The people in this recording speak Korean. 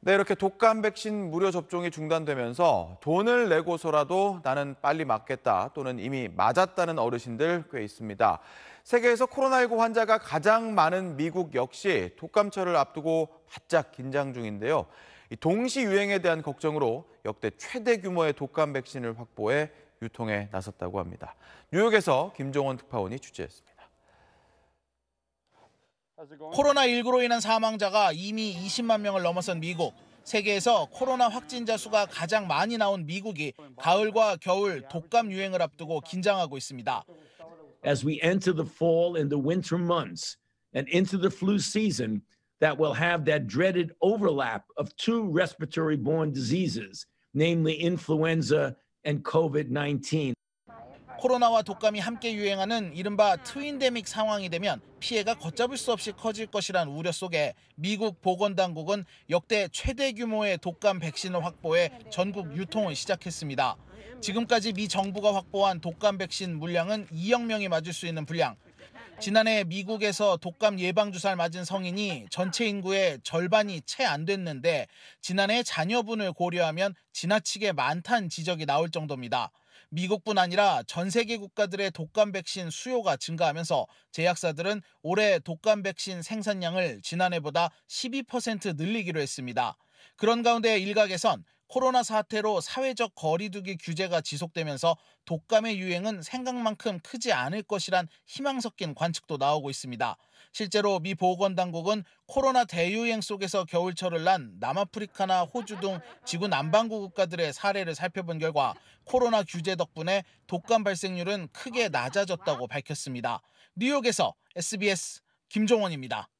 네, 이렇게 독감 백신 무료 접종이 중단되면서 돈을 내고서라도 나는 빨리 맞겠다 또는 이미 맞았다는 어르신들 꽤 있습니다. 세계에서 코로나19 환자가 가장 많은 미국 역시 독감철을 앞두고 바짝 긴장 중인데요. 동시 유행에 대한 걱정으로 역대 최대 규모의 독감 백신을 확보해 유통에 나섰다고 합니다. 뉴욕에서 김종원 특파원이 취재했습니다. 코로나19로 인한 사망자가 이미 20만 명을 넘어선 미국. 세계에서 코로나 확진자 수가 가장 많이 나온 미국이 가을과 겨울 독감 유행을 앞두고 긴장하고 있습니다. As we enter the fall and the winter months and into the flu season that will have that dreaded overlap of two respiratory borne diseases, namely influenza and COVID-19. 코로나와 독감이 함께 유행하는 이른바 트윈데믹 상황이 되면 피해가 걷잡을 수 없이 커질 것이란 우려 속에 미국 보건당국은 역대 최대 규모의 독감 백신을 확보해 전국 유통을 시작했습니다. 지금까지 미 정부가 확보한 독감 백신 물량은 2억 명이 맞을 수 있는 분량, 지난해 미국에서 독감 예방주사를 맞은 성인이 전체 인구의 절반이 채 안 됐는데 지난해 자녀분을 고려하면 지나치게 많다는 지적이 나올 정도입니다. 미국뿐 아니라 전 세계 국가들의 독감 백신 수요가 증가하면서 제약사들은 올해 독감 백신 생산량을 지난해보다 12% 늘리기로 했습니다. 그런 가운데 일각에선 코로나 사태로 사회적 거리두기 규제가 지속되면서 독감의 유행은 생각만큼 크지 않을 것이란 희망 섞인 관측도 나오고 있습니다. 실제로 미 보건당국은 코로나 대유행 속에서 겨울철을 난 남아프리카나 호주 등 지구 남반구 국가들의 사례를 살펴본 결과 코로나 규제 덕분에 독감 발생률은 크게 낮아졌다고 밝혔습니다. 뉴욕에서 SBS 김종원입니다.